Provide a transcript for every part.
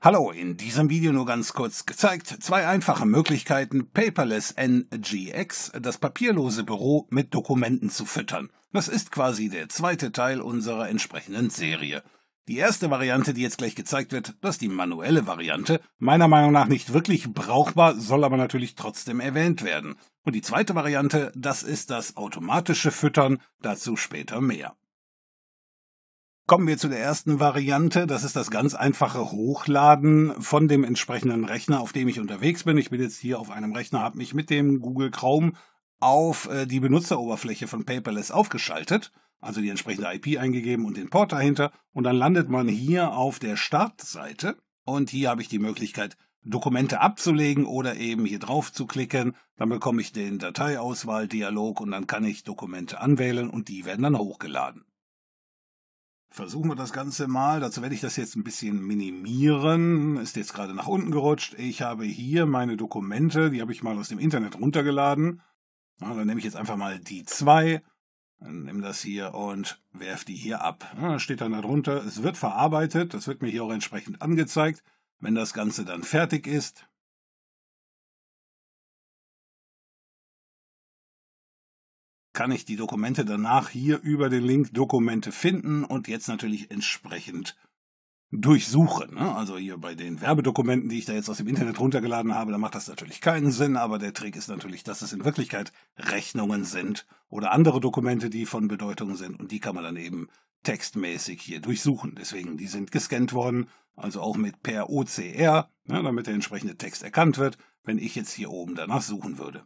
Hallo, in diesem Video nur ganz kurz gezeigt zwei einfache Möglichkeiten, Paperless NGX, das papierlose Büro, mit Dokumenten zu füttern. Das ist quasi der zweite Teil unserer entsprechenden Serie. Die erste Variante, die jetzt gleich gezeigt wird, das ist die manuelle Variante, meiner Meinung nach nicht wirklich brauchbar, soll aber natürlich trotzdem erwähnt werden. Und die zweite Variante, das ist das automatische Füttern, dazu später mehr. Kommen wir zu der ersten Variante. Das ist das ganz einfache Hochladen von dem entsprechenden Rechner, auf dem ich unterwegs bin. Ich bin jetzt hier auf einem Rechner, habe mich mit dem Google Chrome auf äh, die Benutzeroberfläche von Paperless aufgeschaltet, also die entsprechende IP eingegeben und den Port dahinter. Und dann landet man hier auf der Startseite. Und hier habe ich die Möglichkeit, Dokumente abzulegen oder eben hier drauf zu klicken. Dann bekomme ich den Dateiauswahl-Dialog und dann kann ich Dokumente anwählen und die werden dann hochgeladen versuchen wir das Ganze mal. Dazu werde ich das jetzt ein bisschen minimieren. Ist jetzt gerade nach unten gerutscht. Ich habe hier meine Dokumente, die habe ich mal aus dem Internet runtergeladen. Ja, dann nehme ich jetzt einfach mal die zwei, nehme das hier und werfe die hier ab. Ja, steht dann darunter, es wird verarbeitet, das wird mir hier auch entsprechend angezeigt. Wenn das Ganze dann fertig ist, kann ich die Dokumente danach hier über den Link Dokumente finden und jetzt natürlich entsprechend durchsuchen. Ne? Also hier bei den Werbedokumenten, die ich da jetzt aus dem Internet runtergeladen habe, da macht das natürlich keinen Sinn, aber der Trick ist natürlich, dass es in Wirklichkeit Rechnungen sind oder andere Dokumente, die von Bedeutung sind und die kann man dann eben textmäßig hier durchsuchen. Deswegen, die sind gescannt worden, also auch mit per OCR, ne, damit der entsprechende Text erkannt wird, wenn ich jetzt hier oben danach suchen würde.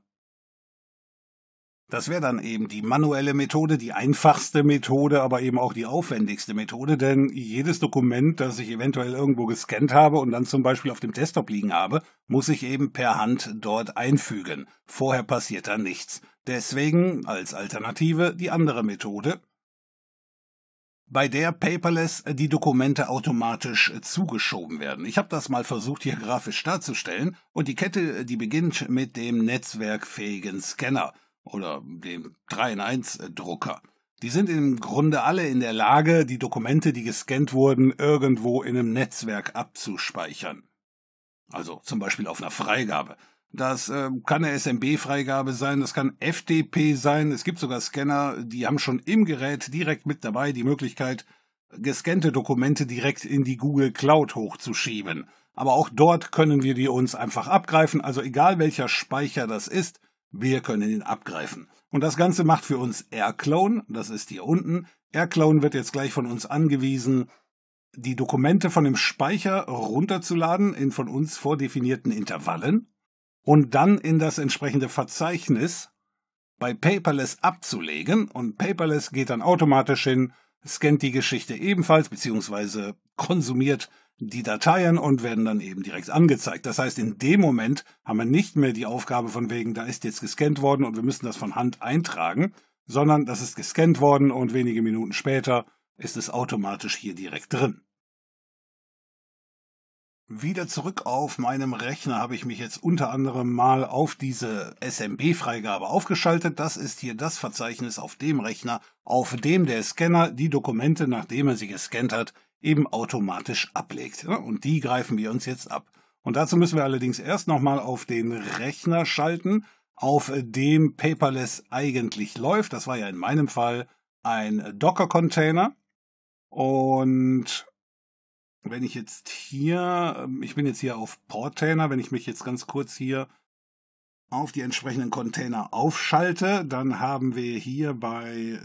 Das wäre dann eben die manuelle Methode, die einfachste Methode, aber eben auch die aufwendigste Methode, denn jedes Dokument, das ich eventuell irgendwo gescannt habe und dann zum Beispiel auf dem Desktop liegen habe, muss ich eben per Hand dort einfügen. Vorher passiert da nichts. Deswegen als Alternative die andere Methode, bei der paperless die Dokumente automatisch zugeschoben werden. Ich habe das mal versucht hier grafisch darzustellen und die Kette, die beginnt mit dem netzwerkfähigen Scanner oder dem 3 in 1 Drucker. Die sind im Grunde alle in der Lage, die Dokumente, die gescannt wurden, irgendwo in einem Netzwerk abzuspeichern. Also zum Beispiel auf einer Freigabe. Das äh, kann eine SMB-Freigabe sein, das kann FTP sein. Es gibt sogar Scanner, die haben schon im Gerät direkt mit dabei die Möglichkeit, gescannte Dokumente direkt in die Google Cloud hochzuschieben. Aber auch dort können wir die uns einfach abgreifen. Also egal welcher Speicher das ist, wir können ihn abgreifen. Und das Ganze macht für uns AirClone, das ist hier unten. AirClone wird jetzt gleich von uns angewiesen, die Dokumente von dem Speicher runterzuladen in von uns vordefinierten Intervallen und dann in das entsprechende Verzeichnis bei Paperless abzulegen. Und Paperless geht dann automatisch hin, scannt die Geschichte ebenfalls, bzw. konsumiert die Dateien und werden dann eben direkt angezeigt. Das heißt, in dem Moment haben wir nicht mehr die Aufgabe von wegen, da ist jetzt gescannt worden und wir müssen das von Hand eintragen, sondern das ist gescannt worden und wenige Minuten später ist es automatisch hier direkt drin. Wieder zurück auf meinem Rechner habe ich mich jetzt unter anderem mal auf diese SMB-Freigabe aufgeschaltet. Das ist hier das Verzeichnis auf dem Rechner, auf dem der Scanner die Dokumente, nachdem er sie gescannt hat, eben automatisch ablegt. Und die greifen wir uns jetzt ab. Und dazu müssen wir allerdings erst nochmal auf den Rechner schalten, auf dem Paperless eigentlich läuft. Das war ja in meinem Fall ein Docker-Container. Und wenn ich jetzt hier, ähm, ich bin jetzt hier auf Portainer, wenn ich mich jetzt ganz kurz hier auf die entsprechenden Container aufschalte, dann haben wir hier bei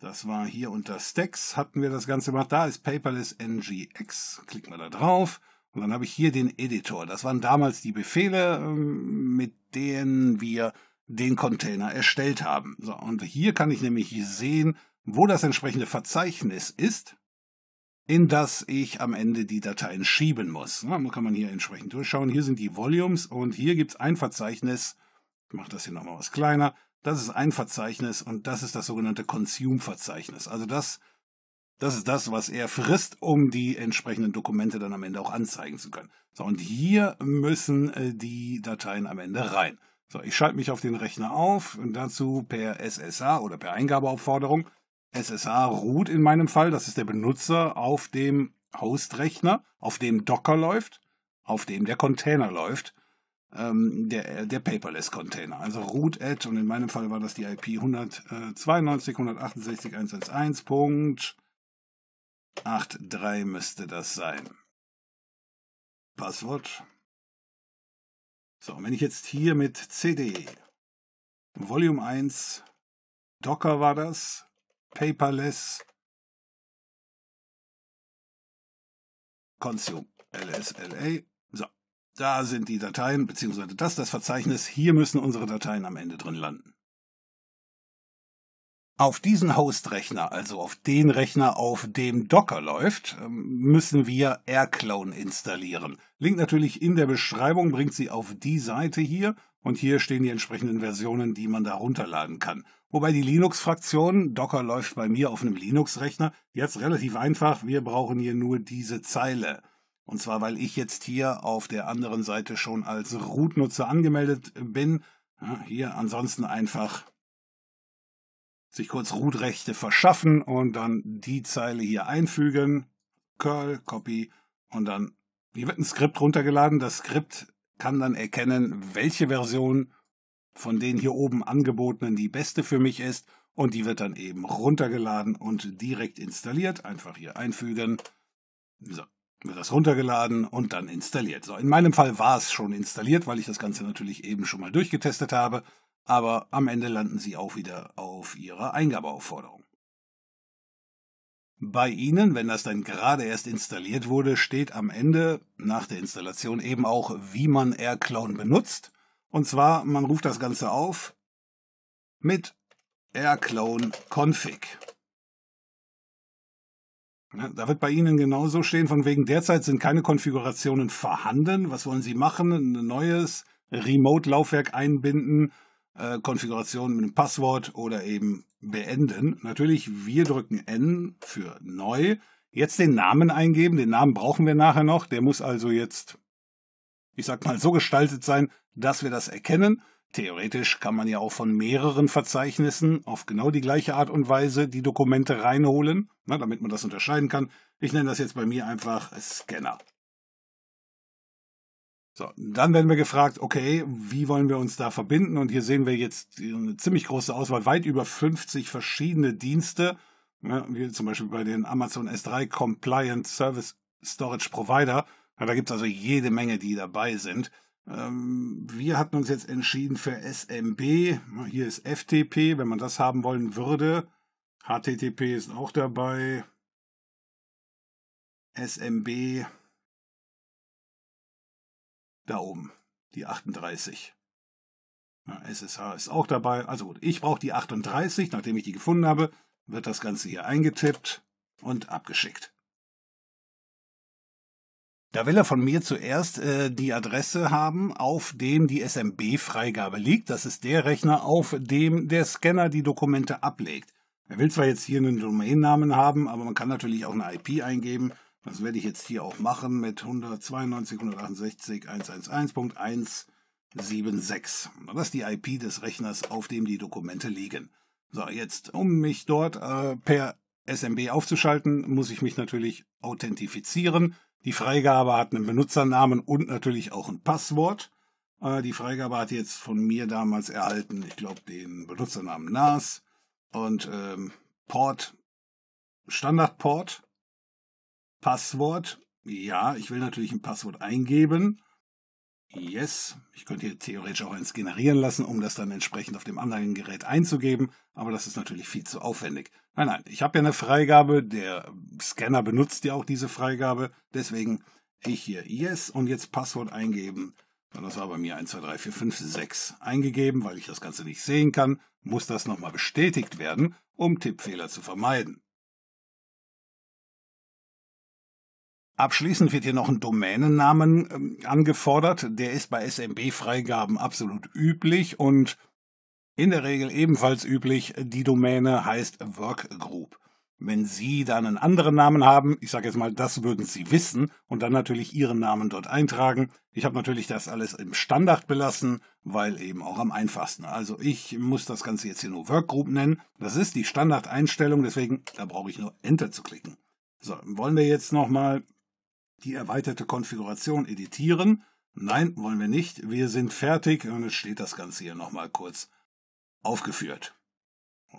Das war hier unter Stacks, hatten wir das Ganze gemacht. Da ist Paperless NGX. Klicken wir da drauf. Und dann habe ich hier den Editor. Das waren damals die Befehle, ähm, mit denen wir den Container erstellt haben. So, und hier kann ich nämlich sehen, wo das entsprechende Verzeichnis ist, in das ich am Ende die Dateien schieben muss. Da kann man hier entsprechend durchschauen. Hier sind die Volumes und hier gibt es ein Verzeichnis. Ich mache das hier nochmal was kleiner. Das ist ein Verzeichnis und das ist das sogenannte Consume-Verzeichnis. Also das, das ist das, was er frisst, um die entsprechenden Dokumente dann am Ende auch anzeigen zu können. So, und hier müssen äh, die Dateien am Ende rein. So, ich schalte mich auf den Rechner auf und dazu per SSH oder per Eingabeaufforderung. SSH ruht in meinem Fall, das ist der Benutzer auf dem Hostrechner, auf dem Docker läuft, auf dem der Container läuft ähm, der, äh, der Paperless-Container, also Root Ad, und in meinem Fall war das die IP 192.168.111.83 müsste das sein. Passwort. So, und wenn ich jetzt hier mit CD e. Volume 1 Docker war das, Paperless Consume LSLA da sind die Dateien, beziehungsweise das, das Verzeichnis, hier müssen unsere Dateien am Ende drin landen. Auf diesen Host-Rechner, also auf den Rechner, auf dem Docker läuft, ähm, müssen wir AirClone installieren. Link natürlich in der Beschreibung, bringt sie auf die Seite hier und hier stehen die entsprechenden Versionen, die man da runterladen kann. Wobei die Linux-Fraktion, Docker läuft bei mir auf einem Linux-Rechner, jetzt relativ einfach, wir brauchen hier nur diese Zeile. Und zwar, weil ich jetzt hier auf der anderen Seite schon als Root-Nutzer angemeldet bin. hier ansonsten einfach sich kurz Root-Rechte verschaffen und dann die Zeile hier einfügen. Curl, Copy und dann hier wird ein Skript runtergeladen. Das Skript kann dann erkennen, welche Version von den hier oben angebotenen die beste für mich ist und die wird dann eben runtergeladen und direkt installiert. Einfach hier einfügen. So, wird das runtergeladen und dann installiert. So, in meinem Fall war es schon installiert, weil ich das Ganze natürlich eben schon mal durchgetestet habe, aber am Ende landen Sie auch wieder auf Ihrer Eingabeaufforderung. Bei Ihnen, wenn das dann gerade erst installiert wurde, steht am Ende nach der Installation eben auch, wie man AirClown benutzt. Und zwar, man ruft das Ganze auf mit AirClown Config. Da wird bei Ihnen genauso stehen, von wegen derzeit sind keine Konfigurationen vorhanden. Was wollen Sie machen? Ein neues Remote-Laufwerk einbinden, äh, Konfiguration mit einem Passwort oder eben beenden. Natürlich, wir drücken N für neu. Jetzt den Namen eingeben. Den Namen brauchen wir nachher noch. Der muss also jetzt, ich sag mal, so gestaltet sein, dass wir das erkennen. Theoretisch kann man ja auch von mehreren Verzeichnissen auf genau die gleiche Art und Weise die Dokumente reinholen, na, ne, damit man das unterscheiden kann. Ich nenne das jetzt bei mir einfach Scanner. So, dann werden wir gefragt, okay, wie wollen wir uns da verbinden? Und hier sehen wir jetzt eine ziemlich große Auswahl, weit über 50 verschiedene Dienste, na, ne, wie zum Beispiel bei den Amazon S3 Compliant Service Storage Provider. Na, da gibt es also jede Menge, die dabei sind. Ähm, wir hatten uns jetzt entschieden für SMB. Hier ist FTP, wenn man das haben wollen würde. HTTP ist auch dabei. SMB. Da oben, die 38. SSH ist auch dabei. Also gut, ich brauche die 38. Nachdem ich die gefunden habe, wird das Ganze hier eingetippt und abgeschickt. Da will er von mir zuerst äh, die Adresse haben, auf dem die SMB-Freigabe liegt. Das ist der Rechner, auf dem der Scanner die Dokumente ablegt. Er will zwar jetzt hier einen Domainnamen haben, aber man kann natürlich auch eine IP eingeben. Das werde ich jetzt hier auch machen mit 192.168.111.176. Das ist die IP des Rechners, auf dem die Dokumente liegen. So, jetzt, um mich dort äh, per SMB aufzuschalten, muss ich mich natürlich authentifizieren. Die Freigabe hat einen Benutzernamen und natürlich auch ein Passwort. Äh, die Freigabe hat jetzt von mir damals erhalten, ich glaube, den Benutzernamen NAS und ähm, Port, Standardport, Passwort. Ja, ich will natürlich ein Passwort eingeben Yes. Ich könnte hier theoretisch auch eins generieren lassen, um das dann entsprechend auf dem anderen Gerät einzugeben, aber das ist natürlich viel zu aufwendig. Nein, nein, ich habe ja eine Freigabe, der Scanner benutzt ja auch diese Freigabe, deswegen ich hier Yes und jetzt Passwort eingeben. Das war bei mir 1, 2, 3, 4, 5, 6 eingegeben, weil ich das Ganze nicht sehen kann, muss das nochmal bestätigt werden, um Tippfehler zu vermeiden. Abschließend wird hier noch ein Domänennamen ähm, angefordert. Der ist bei SMB-Freigaben absolut üblich und in der Regel ebenfalls üblich. Die Domäne heißt Workgroup. Wenn Sie dann einen anderen Namen haben, ich sage jetzt mal, das würden Sie wissen und dann natürlich Ihren Namen dort eintragen. Ich habe natürlich das alles im Standard belassen, weil eben auch am einfachsten. Also ich muss das Ganze jetzt hier nur Workgroup nennen. Das ist die Standardeinstellung, deswegen da brauche ich nur Enter zu klicken. So, wollen wir jetzt nochmal die erweiterte Konfiguration editieren. Nein, wollen wir nicht. Wir sind fertig und jetzt steht das Ganze hier nochmal kurz aufgeführt.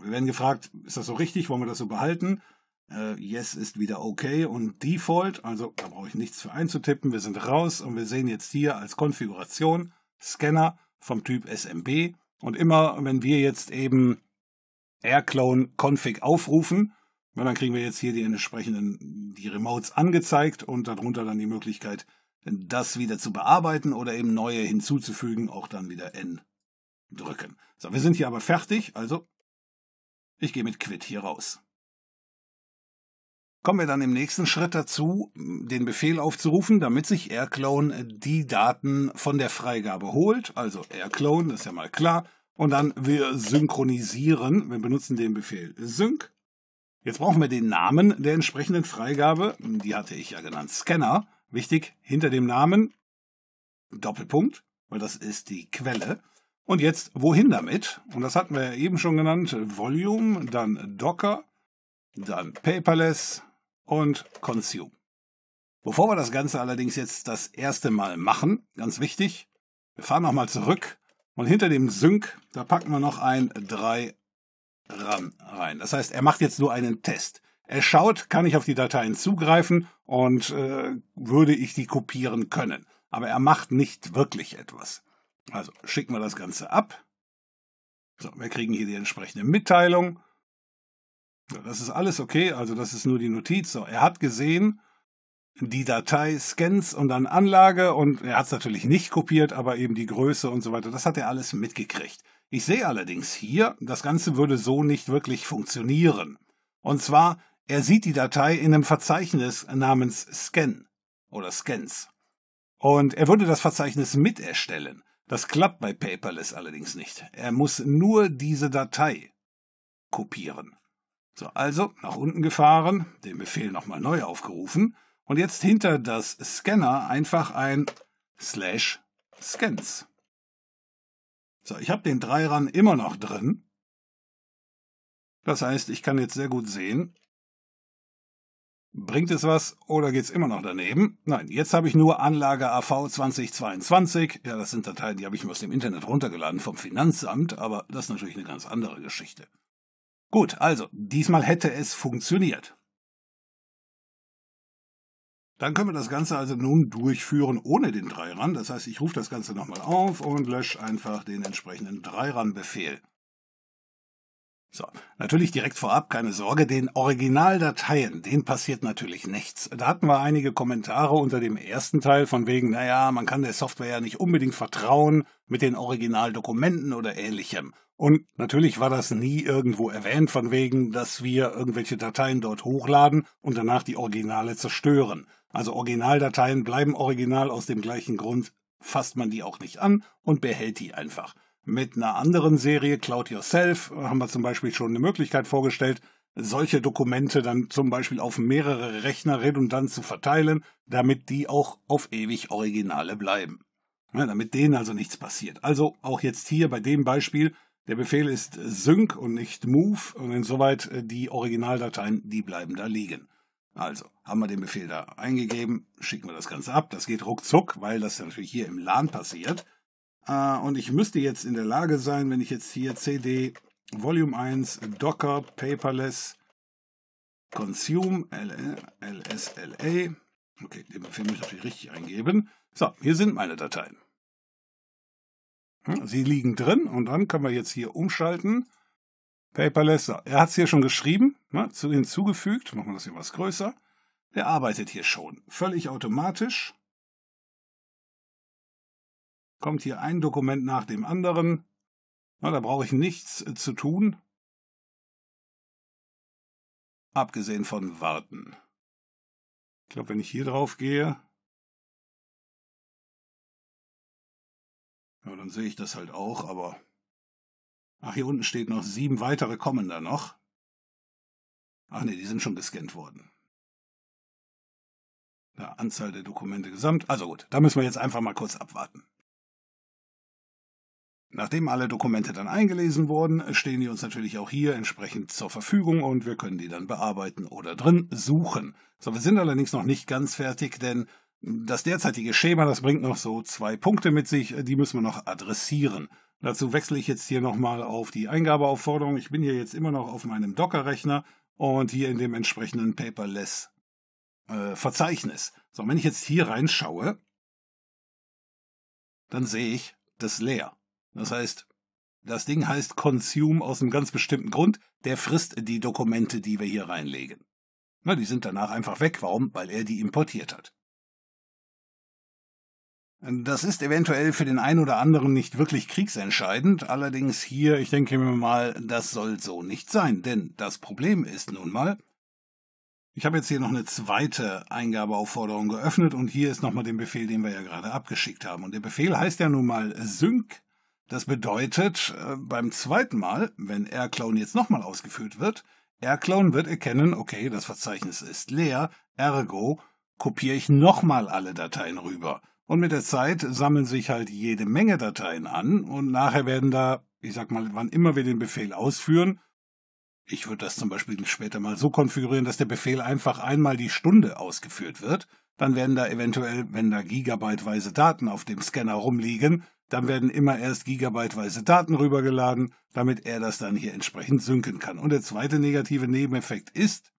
wir werden gefragt, ist das so richtig? Wollen wir das so behalten? Äh, yes ist wieder okay und Default, also da brauche ich nichts für einzutippen. Wir sind raus und wir sehen jetzt hier als Konfiguration Scanner vom Typ SMB. Und immer, wenn wir jetzt eben AirClone Config aufrufen, und dann kriegen wir jetzt hier die entsprechenden, die Remotes angezeigt und darunter dann die Möglichkeit, das wieder zu bearbeiten oder eben neue hinzuzufügen, auch dann wieder N drücken. So, wir sind hier aber fertig, also ich gehe mit Quit hier raus. Kommen wir dann im nächsten Schritt dazu, den Befehl aufzurufen, damit sich AirClone die Daten von der Freigabe holt. Also AirClone, das ist ja mal klar. Und dann wir synchronisieren. Wir benutzen den Befehl sync Jetzt brauchen wir den Namen der entsprechenden Freigabe. Die hatte ich ja genannt. Scanner. Wichtig, hinter dem Namen Doppelpunkt, weil das ist die Quelle. Und jetzt, wohin damit? Und das hatten wir ja eben schon genannt. Volume, dann Docker, dann Paperless und Consume. Bevor wir das Ganze allerdings jetzt das erste Mal machen, ganz wichtig, wir fahren nochmal zurück und hinter dem Sync, da packen wir noch ein 3 RAM rein. Das heißt, er macht jetzt nur einen Test. Er schaut, kann ich auf die Dateien zugreifen und äh, würde ich die kopieren können. Aber er macht nicht wirklich etwas. Also schicken wir das Ganze ab. So, wir kriegen hier die entsprechende Mitteilung. So, das ist alles okay, also das ist nur die Notiz. So, er hat gesehen, die Datei Scans und dann Anlage und er hat es natürlich nicht kopiert, aber eben die Größe und so weiter, das hat er alles mitgekriegt. Ich sehe allerdings hier, das Ganze würde so nicht wirklich funktionieren. Und zwar, er sieht die Datei in einem Verzeichnis namens Scan oder Scans. Und er würde das Verzeichnis mit erstellen. Das klappt bei Paperless allerdings nicht. Er muss nur diese Datei kopieren. So, also nach unten gefahren, den Befehl nochmal neu aufgerufen und jetzt hinter das Scanner einfach ein slash scans. So, ich habe den Dreirun immer noch drin. Das heißt, ich kann jetzt sehr gut sehen, bringt es was oder geht es immer noch daneben? Nein, jetzt habe ich nur Anlage AV 2022. Ja, das sind Dateien, die habe ich mir aus dem Internet runtergeladen vom Finanzamt, aber das ist natürlich eine ganz andere Geschichte. Gut, also diesmal hätte es funktioniert. Dann können wir das Ganze also nun durchführen ohne den Dreirand. Das heißt, ich rufe das Ganze nochmal auf und lösche einfach den entsprechenden Dreirand-Befehl. So, natürlich direkt vorab, keine Sorge, den Originaldateien, denen passiert natürlich nichts. Da hatten wir einige Kommentare unter dem ersten Teil von wegen, naja, man kann der Software ja nicht unbedingt vertrauen mit den Originaldokumenten oder ähnlichem. Und natürlich war das nie irgendwo erwähnt von wegen, dass wir irgendwelche Dateien dort hochladen und danach die Originale zerstören. Also Originaldateien bleiben original aus dem gleichen Grund, fasst man die auch nicht an und behält die einfach. Mit einer anderen Serie, Cloud Yourself, haben wir zum Beispiel schon eine Möglichkeit vorgestellt, solche Dokumente dann zum Beispiel auf mehrere Rechner redundant zu verteilen, damit die auch auf ewig Originale bleiben. Ja, damit denen also nichts passiert. Also auch jetzt hier bei dem Beispiel, der Befehl ist Sync und nicht Move und insoweit äh, die Originaldateien, die bleiben da liegen. Also, haben wir den Befehl da eingegeben, schicken wir das Ganze ab. Das geht ruckzuck, weil das natürlich hier im LAN passiert. Äh, und ich müsste jetzt in der Lage sein, wenn ich jetzt hier CD Volume 1 Docker Paperless Consume LSLA. Okay, den Befehl muss ich natürlich richtig eingeben. So, hier sind meine Dateien. Hm, sie liegen drin und dann können wir jetzt hier umschalten Paperless, er hat es hier schon geschrieben, ne, hinzugefügt, machen wir das hier was größer. Der arbeitet hier schon, völlig automatisch. Kommt hier ein Dokument nach dem anderen. Na, da brauche ich nichts äh, zu tun. Abgesehen von warten. Ich glaube, wenn ich hier drauf gehe, ja, dann sehe ich das halt auch, aber Ach, hier unten steht noch, sieben weitere kommen da noch. Ach nee, die sind schon gescannt worden. Da, Anzahl der Dokumente gesamt. Also gut, da müssen wir jetzt einfach mal kurz abwarten. Nachdem alle Dokumente dann eingelesen wurden, stehen die uns natürlich auch hier entsprechend zur Verfügung und wir können die dann bearbeiten oder drin suchen. So, wir sind allerdings noch nicht ganz fertig, denn das derzeitige Schema, das bringt noch so zwei Punkte mit sich, äh, die müssen wir noch adressieren. Dazu wechsle ich jetzt hier nochmal auf die Eingabeaufforderung. Ich bin hier jetzt immer noch auf meinem Docker-Rechner und hier in dem entsprechenden Paperless-Verzeichnis. Äh, so, wenn ich jetzt hier reinschaue, dann sehe ich, das leer. Das heißt, das Ding heißt Consume aus einem ganz bestimmten Grund. Der frisst die Dokumente, die wir hier reinlegen. Na, die sind danach einfach weg. Warum? Weil er die importiert hat. Das ist eventuell für den einen oder anderen nicht wirklich kriegsentscheidend, allerdings hier, ich denke mir mal, das soll so nicht sein, denn das Problem ist nun mal, ich habe jetzt hier noch eine zweite Eingabeaufforderung geöffnet und hier ist nochmal den Befehl, den wir ja gerade abgeschickt haben. Und der Befehl heißt ja nun mal Sync. Das bedeutet, äh, beim zweiten Mal, wenn rclone jetzt nochmal ausgeführt wird, rclone wird erkennen, okay, das Verzeichnis ist leer, ergo kopiere ich nochmal alle Dateien rüber. Und mit der Zeit sammeln sich halt jede Menge Dateien an und nachher werden da, ich sag mal, wann immer wir den Befehl ausführen, ich würde das zum Beispiel später mal so konfigurieren, dass der Befehl einfach einmal die Stunde ausgeführt wird. Dann werden da eventuell, wenn da gigabyteweise Daten auf dem Scanner rumliegen, dann werden immer erst gigabyteweise Daten rübergeladen, damit er das dann hier entsprechend synken kann. Und der zweite negative Nebeneffekt ist,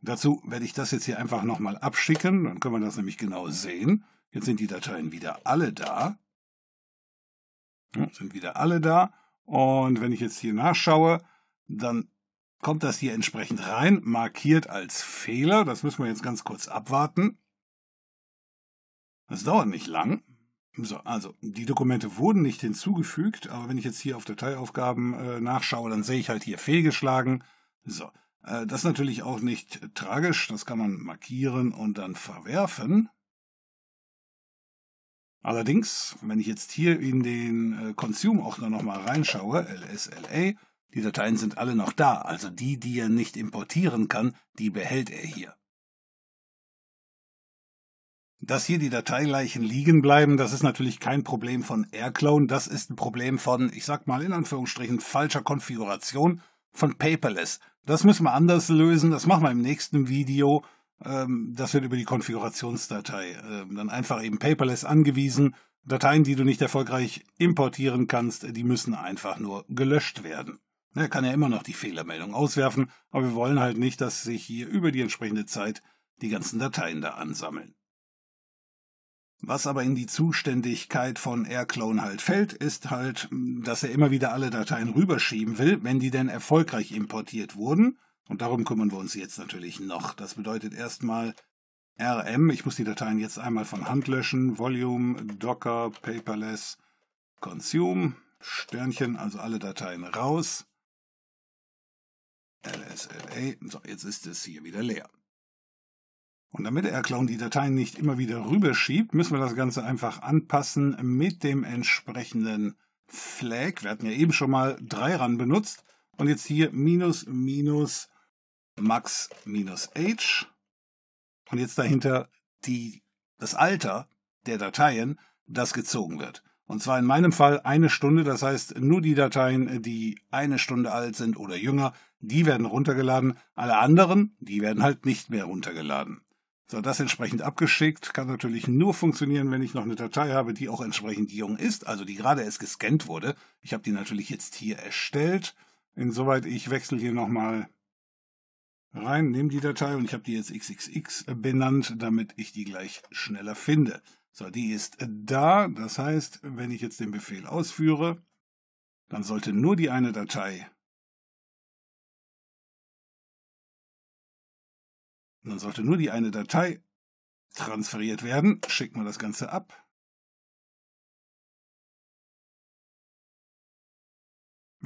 dazu werde ich das jetzt hier einfach nochmal abschicken, dann können wir das nämlich genau sehen. Jetzt sind die Dateien wieder alle da. Ja, sind wieder alle da. Und wenn ich jetzt hier nachschaue, dann kommt das hier entsprechend rein, markiert als Fehler. Das müssen wir jetzt ganz kurz abwarten. Das dauert nicht lang. So, also die Dokumente wurden nicht hinzugefügt, aber wenn ich jetzt hier auf Dateiaufgaben äh, nachschaue, dann sehe ich halt hier fehlgeschlagen. So, äh, das ist natürlich auch nicht tragisch. Das kann man markieren und dann verwerfen. Allerdings, wenn ich jetzt hier in den äh, Consume-Ordner nochmal reinschaue, LSLA, die Dateien sind alle noch da, also die, die er nicht importieren kann, die behält er hier. Dass hier die Dateileichen liegen bleiben, das ist natürlich kein Problem von Airclone, das ist ein Problem von, ich sag mal in Anführungsstrichen, falscher Konfiguration von Paperless. Das müssen wir anders lösen, das machen wir im nächsten Video. Ähm, das wird über die Konfigurationsdatei ähm, dann einfach eben paperless angewiesen. Dateien, die du nicht erfolgreich importieren kannst, äh, die müssen einfach nur gelöscht werden. Er ne, kann ja immer noch die Fehlermeldung auswerfen, aber wir wollen halt nicht, dass sich hier über die entsprechende Zeit die ganzen Dateien da ansammeln. Was aber in die Zuständigkeit von AirClone halt fällt, ist halt, dass er immer wieder alle Dateien rüberschieben will, wenn die denn erfolgreich importiert wurden und darum kümmern wir uns jetzt natürlich noch. Das bedeutet erstmal RM. Ich muss die Dateien jetzt einmal von Hand löschen. Volume, Docker, Paperless, Consume, Sternchen, also alle Dateien raus. LSLA. So, jetzt ist es hier wieder leer. Und damit der Clown die Dateien nicht immer wieder rüberschiebt, müssen wir das Ganze einfach anpassen mit dem entsprechenden Flag. Wir hatten ja eben schon mal drei ran benutzt und jetzt hier minus minus Max minus H. Und jetzt dahinter die, das Alter der Dateien, das gezogen wird. Und zwar in meinem Fall eine Stunde, das heißt nur die Dateien, die eine Stunde alt sind oder jünger, die werden runtergeladen. Alle anderen, die werden halt nicht mehr runtergeladen. So, das entsprechend abgeschickt kann natürlich nur funktionieren, wenn ich noch eine Datei habe, die auch entsprechend jung ist, also die gerade erst gescannt wurde. Ich habe die natürlich jetzt hier erstellt. Insoweit ich wechsle hier nochmal rein, nehme die Datei und ich habe die jetzt XXX benannt, damit ich die gleich schneller finde. So, die ist da. Das heißt, wenn ich jetzt den Befehl ausführe, dann sollte nur die eine Datei, dann sollte nur die eine Datei transferiert werden. Schicken wir das Ganze ab.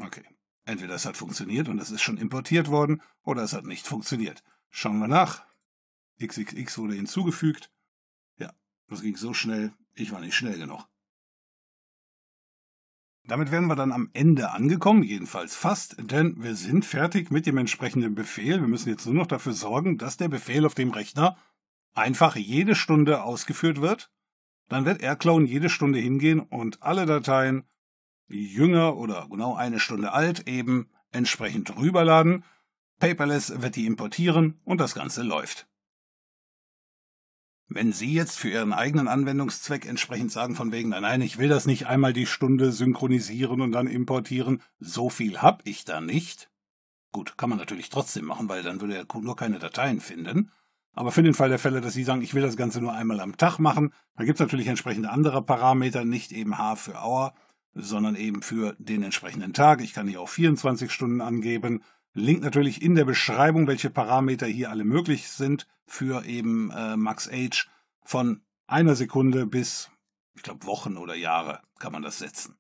Okay, Entweder es hat funktioniert und es ist schon importiert worden oder es hat nicht funktioniert. Schauen wir nach. XXX wurde hinzugefügt. Ja, das ging so schnell. Ich war nicht schnell genug. Damit wären wir dann am Ende angekommen, jedenfalls fast, denn wir sind fertig mit dem entsprechenden Befehl. Wir müssen jetzt nur noch dafür sorgen, dass der Befehl auf dem Rechner einfach jede Stunde ausgeführt wird. Dann wird AirClone jede Stunde hingehen und alle Dateien jünger oder genau eine Stunde alt eben entsprechend rüberladen. Paperless wird die importieren und das Ganze läuft. Wenn Sie jetzt für Ihren eigenen Anwendungszweck entsprechend sagen von wegen, nein, nein, ich will das nicht einmal die Stunde synchronisieren und dann importieren, so viel habe ich da nicht. Gut, kann man natürlich trotzdem machen, weil dann würde er nur keine Dateien finden. Aber für den Fall der Fälle, dass Sie sagen, ich will das Ganze nur einmal am Tag machen, dann gibt es natürlich entsprechende andere Parameter, nicht eben H für Hour, sondern eben für den entsprechenden Tag. Ich kann hier auch 24 Stunden angeben. Link natürlich in der Beschreibung, welche Parameter hier alle möglich sind für eben äh, Max Age von einer Sekunde bis, ich glaube, Wochen oder Jahre kann man das setzen.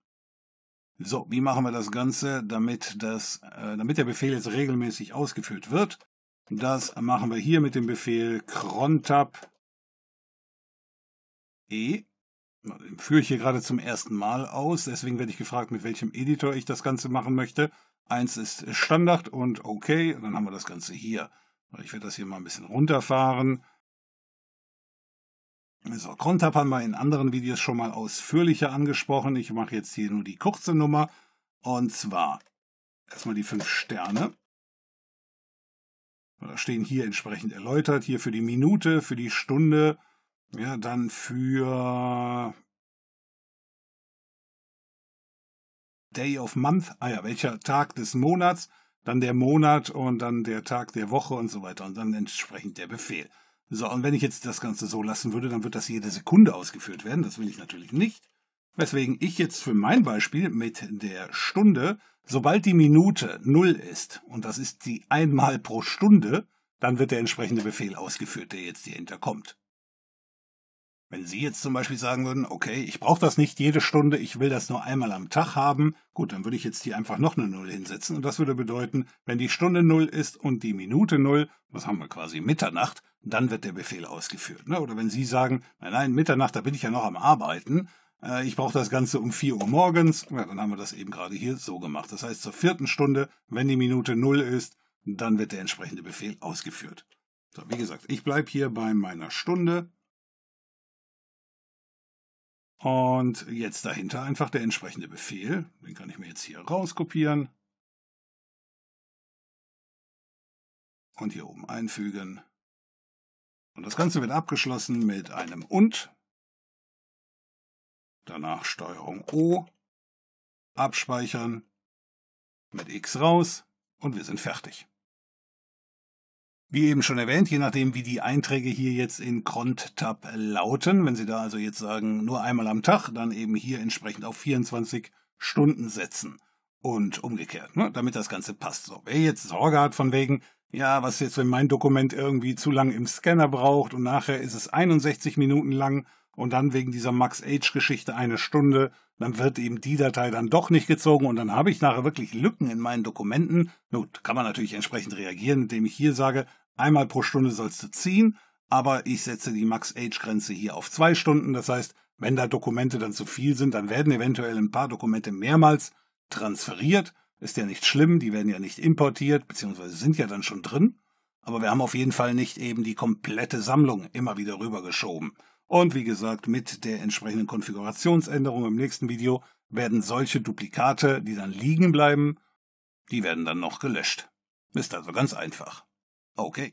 So, wie machen wir das Ganze, damit, das, äh, damit der Befehl jetzt regelmäßig ausgeführt wird? Das machen wir hier mit dem Befehl crontab e führe ich hier gerade zum ersten Mal aus. Deswegen werde ich gefragt, mit welchem Editor ich das Ganze machen möchte. Eins ist Standard und OK. Und dann haben wir das Ganze hier. Ich werde das hier mal ein bisschen runterfahren. So, Contap haben wir in anderen Videos schon mal ausführlicher angesprochen. Ich mache jetzt hier nur die kurze Nummer. Und zwar erstmal die fünf Sterne. Da stehen hier entsprechend erläutert. Hier für die Minute, für die Stunde, ja, dann für Day of Month, ah ja, welcher Tag des Monats, dann der Monat und dann der Tag der Woche und so weiter und dann entsprechend der Befehl. So, und wenn ich jetzt das Ganze so lassen würde, dann wird das jede Sekunde ausgeführt werden. Das will ich natürlich nicht. Weswegen ich jetzt für mein Beispiel mit der Stunde, sobald die Minute null ist, und das ist die einmal pro Stunde, dann wird der entsprechende Befehl ausgeführt, der jetzt hier hinterkommt. Wenn Sie jetzt zum Beispiel sagen würden, okay, ich brauche das nicht jede Stunde, ich will das nur einmal am Tag haben, gut, dann würde ich jetzt hier einfach noch eine Null hinsetzen und das würde bedeuten, wenn die Stunde Null ist und die Minute Null, was haben wir quasi Mitternacht, dann wird der Befehl ausgeführt. Ne? Oder wenn Sie sagen, nein, nein, Mitternacht, da bin ich ja noch am Arbeiten, äh, ich brauche das Ganze um 4 Uhr morgens, ja, dann haben wir das eben gerade hier so gemacht. Das heißt, zur vierten Stunde, wenn die Minute Null ist, dann wird der entsprechende Befehl ausgeführt. So, wie gesagt, ich bleibe hier bei meiner Stunde und jetzt dahinter einfach der entsprechende Befehl. Den kann ich mir jetzt hier rauskopieren. Und hier oben einfügen. Und das Ganze wird abgeschlossen mit einem und. Danach Steuerung O. Abspeichern. Mit X raus. Und wir sind fertig. Wie eben schon erwähnt, je nachdem, wie die Einträge hier jetzt in CrontTab lauten, wenn Sie da also jetzt sagen, nur einmal am Tag, dann eben hier entsprechend auf 24 Stunden setzen und umgekehrt, ne? damit das Ganze passt. So, wer jetzt Sorge hat von wegen, ja, was jetzt, wenn mein Dokument irgendwie zu lang im Scanner braucht und nachher ist es 61 Minuten lang und dann wegen dieser Max-Age-Geschichte eine Stunde, dann wird eben die Datei dann doch nicht gezogen und dann habe ich nachher wirklich Lücken in meinen Dokumenten. Nun, kann man natürlich entsprechend reagieren, indem ich hier sage, Einmal pro Stunde sollst du ziehen, aber ich setze die Max-Age-Grenze hier auf zwei Stunden. Das heißt, wenn da Dokumente dann zu viel sind, dann werden eventuell ein paar Dokumente mehrmals transferiert. Ist ja nicht schlimm, die werden ja nicht importiert, beziehungsweise sind ja dann schon drin. Aber wir haben auf jeden Fall nicht eben die komplette Sammlung immer wieder rübergeschoben. Und wie gesagt, mit der entsprechenden Konfigurationsänderung im nächsten Video werden solche Duplikate, die dann liegen bleiben, die werden dann noch gelöscht. Ist also ganz einfach. Okay.